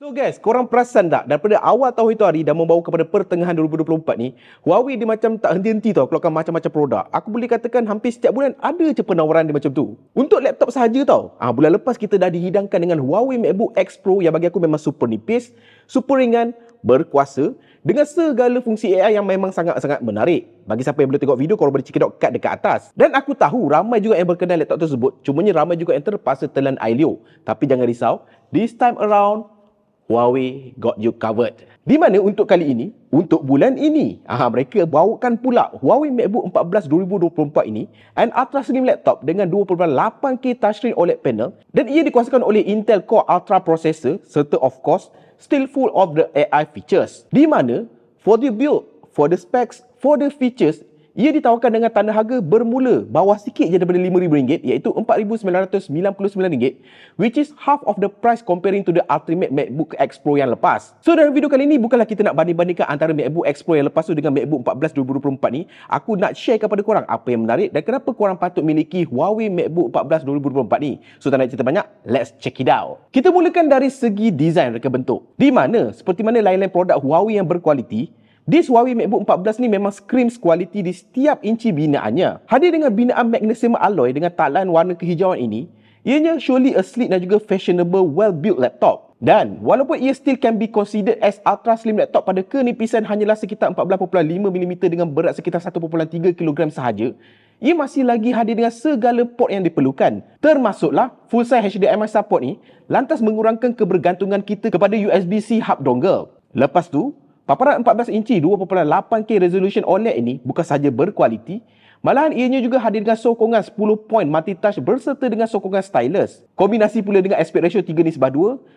So guys, korang perasan tak daripada awal tahun itu hari dan membawa kepada pertengahan 2024 ni, Huawei dia macam tak henti-henti tau keluarkan macam-macam produk. Aku boleh katakan hampir setiap bulan ada je penawaran dia macam tu. Untuk laptop sahaja tau, ah ha, bulan lepas kita dah dihidangkan dengan Huawei MacBook X Pro yang bagi aku memang super nipis, super ringan, berkuasa dengan segala fungsi AI yang memang sangat-sangat menarik. Bagi siapa yang boleh tengok video, korang boleh check it out kat dekat atas. Dan aku tahu ramai juga yang berkenal laptop tersebut, cumanya ramai juga yang terpaksa telan Ailio. Tapi jangan risau, this time around, Huawei got you covered. Di mana untuk kali ini, untuk bulan ini, aha, mereka bawakan pula Huawei MacBook 14 2024 ini an ultra slim laptop dengan 2.8K touchscreen OLED panel dan ia dikuasakan oleh Intel Core Ultra Processor serta of course, still full of the AI features. Di mana, for the build, for the specs, for the features, ia ditawarkan dengan tanda harga bermula bawah sikit je daripada RM5,000 iaitu RM4,999 which is half of the price comparing to the Ultimate MacBook X Pro yang lepas. So dalam video kali ni bukanlah kita nak banding-bandingkan antara MacBook X Pro yang lepas tu dengan MacBook 14 2024 ni. Aku nak share kepada korang apa yang menarik dan kenapa korang patut miliki Huawei MacBook 14 2024 ni. So tak nak cerita banyak, let's check it out. Kita mulakan dari segi desain, reka bentuk. Di mana, seperti mana lain-lain produk Huawei yang berkualiti, This Huawei MacBook 14 ni memang screams quality di setiap inci binaannya. Hadir dengan binaan magnesium alloy dengan talan warna kehijauan ini, ianya surely a sleek dan juga fashionable well-built laptop. Dan walaupun ia still can be considered as ultra slim laptop pada kenipisan hanyalah sekitar 14.5mm dengan berat sekitar 1.3kg sahaja, ia masih lagi hadir dengan segala port yang diperlukan. Termasuklah full size HDMI support ni lantas mengurangkan kebergantungan kita kepada USB-C hub dongle. Lepas tu, Paparan 14 inci 2.8K resolution OLED ini bukan sahaja berkualiti, malahan ianya juga hadir dengan sokongan 10 point multi-touch berserta dengan sokongan stylus. Kombinasi pula dengan aspect ratio 3 ni 2,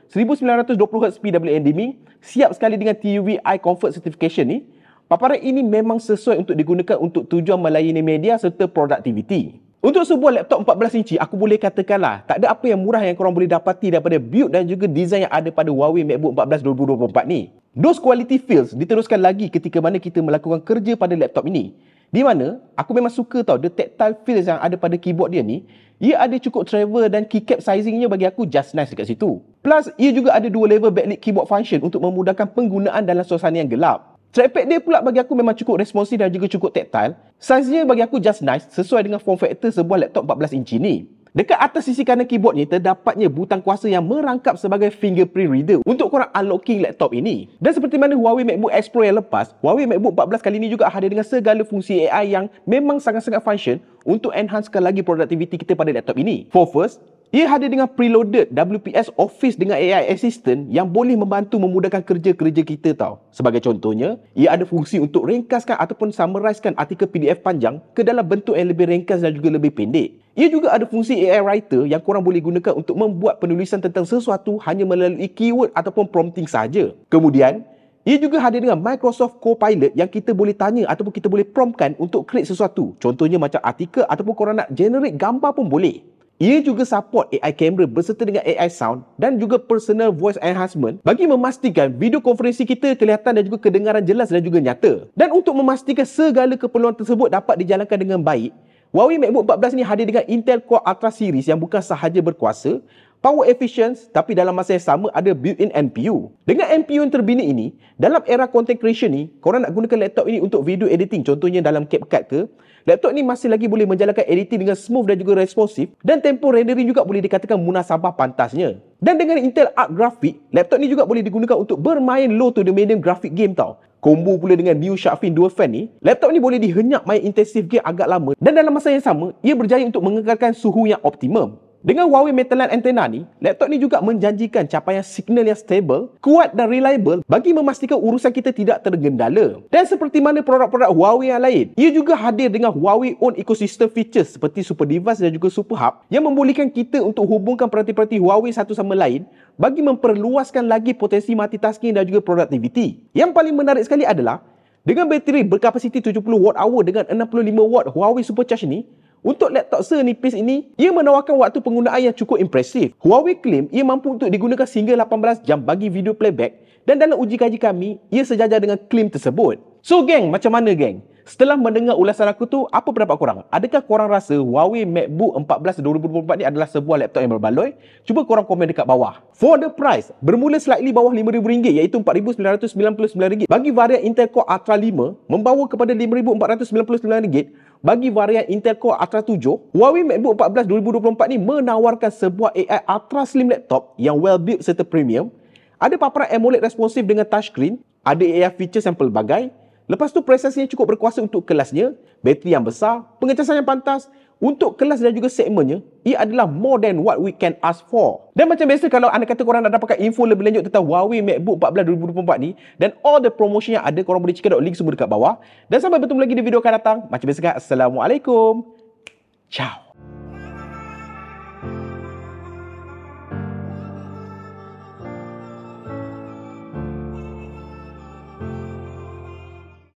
1920Hz PWM dimming, siap sekali dengan TUV I Comfort Certification ni, paparan ini memang sesuai untuk digunakan untuk tujuan melayani media serta productivity. Untuk sebuah laptop 14 inci, aku boleh katakanlah tak ada apa yang murah yang korang boleh dapati daripada build dan juga design yang ada pada Huawei MacBook 14 2024 ni. Those quality feels diteruskan lagi ketika mana kita melakukan kerja pada laptop ini. Di mana aku memang suka tau the tactile feels yang ada pada keyboard dia ni. Ia ada cukup travel dan keycap sizingnya bagi aku just nice dekat situ. Plus, ia juga ada dua level backlit keyboard function untuk memudahkan penggunaan dalam suasana yang gelap. Trackpad dia pula bagi aku memang cukup responsif dan juga cukup tactile. Saiznya bagi aku just nice sesuai dengan form factor sebuah laptop 14 inci ni. Dekat atas sisi kanan keyboard ni terdapatnya butang kuasa yang merangkap sebagai fingerprint reader untuk korang unlocking laptop ini. Dan seperti mana Huawei MacBook X yang lepas, Huawei MacBook 14 kali ini juga hadir dengan segala fungsi AI yang memang sangat-sangat function untuk enhancekan lagi produktiviti kita pada laptop ini. For first, ia hadir dengan preloaded WPS Office dengan AI Assistant yang boleh membantu memudahkan kerja-kerja kita tau. Sebagai contohnya, ia ada fungsi untuk ringkaskan ataupun summarizekan artikel PDF panjang ke dalam bentuk yang lebih ringkas dan juga lebih pendek. Ia juga ada fungsi AI Writer yang korang boleh gunakan untuk membuat penulisan tentang sesuatu hanya melalui keyword ataupun prompting saja. Kemudian, ia juga hadir dengan Microsoft Copilot yang kita boleh tanya ataupun kita boleh promptkan untuk create sesuatu. Contohnya macam artikel ataupun korang nak generate gambar pun boleh. Ia juga support AI camera berserta dengan AI sound dan juga personal voice enhancement bagi memastikan video konferensi kita kelihatan dan juga kedengaran jelas dan juga nyata. Dan untuk memastikan segala keperluan tersebut dapat dijalankan dengan baik, Huawei MacBook 14 ini hadir dengan Intel Core Ultra Series yang bukan sahaja berkuasa, power efficient, tapi dalam masa yang sama ada built-in NPU. Dengan NPU yang terbina ini, dalam era content creation ni, korang nak gunakan laptop ini untuk video editing contohnya dalam CapCut ke, laptop ni masih lagi boleh menjalankan editing dengan smooth dan juga responsif dan tempo rendering juga boleh dikatakan munasabah pantasnya. Dan dengan Intel Arc Graphics, laptop ni juga boleh digunakan untuk bermain low to the medium graphic game tau. Combo pula dengan new Shark Fin 2 fan ni, laptop ni boleh dihenyak main intensive game agak lama dan dalam masa yang sama, ia berjaya untuk mengekalkan suhu yang optimum. Dengan Huawei Metalite Antenna ni, laptop ni juga menjanjikan capaian signal yang stable, kuat dan reliable bagi memastikan urusan kita tidak tergendala. Dan seperti mana produk-produk Huawei yang lain, ia juga hadir dengan Huawei own ecosystem features seperti Super Device dan juga Super Hub yang membolehkan kita untuk hubungkan peranti-peranti Huawei satu sama lain bagi memperluaskan lagi potensi multitasking dan juga produktiviti. Yang paling menarik sekali adalah, dengan bateri berkapasiti 70Wh dengan 65W Huawei Supercharge ni, untuk laptop senipis ini, ia menawarkan waktu penggunaan yang cukup impresif. Huawei claim ia mampu untuk digunakan sehingga 18 jam bagi video playback dan dalam uji kaji kami, ia sejajar dengan claim tersebut. So geng, macam mana geng? Setelah mendengar ulasan aku tu, apa pendapat korang? Adakah korang rasa Huawei MacBook 14 2024 ni adalah sebuah laptop yang berbaloi? Cuba korang komen dekat bawah. For the price, bermula slightly bawah RM5,000 iaitu RM4,999 bagi varian Intel Core Ultra 5 membawa kepada RM5,499 bagi varian Intel Core Ultra 7, Huawei MacBook 14 2024 ni menawarkan sebuah AI ultra slim laptop yang well built serta premium. Ada paparan AMOLED responsif dengan touchscreen, ada AI features sampel bagai, Lepas tu prosesor yang cukup berkuasa untuk kelasnya, bateri yang besar, pengecasan yang pantas, untuk kelas dan juga segmennya, ia adalah more than what we can ask for. Dan macam biasa, kalau anda kata korang nak dapatkan info lebih lanjut tentang Huawei MacBook 14 2024 ni, dan all the promotion yang ada, korang boleh check link semua dekat bawah. Dan sampai bertemu lagi di video akan datang. Macam biasa, Assalamualaikum. Ciao.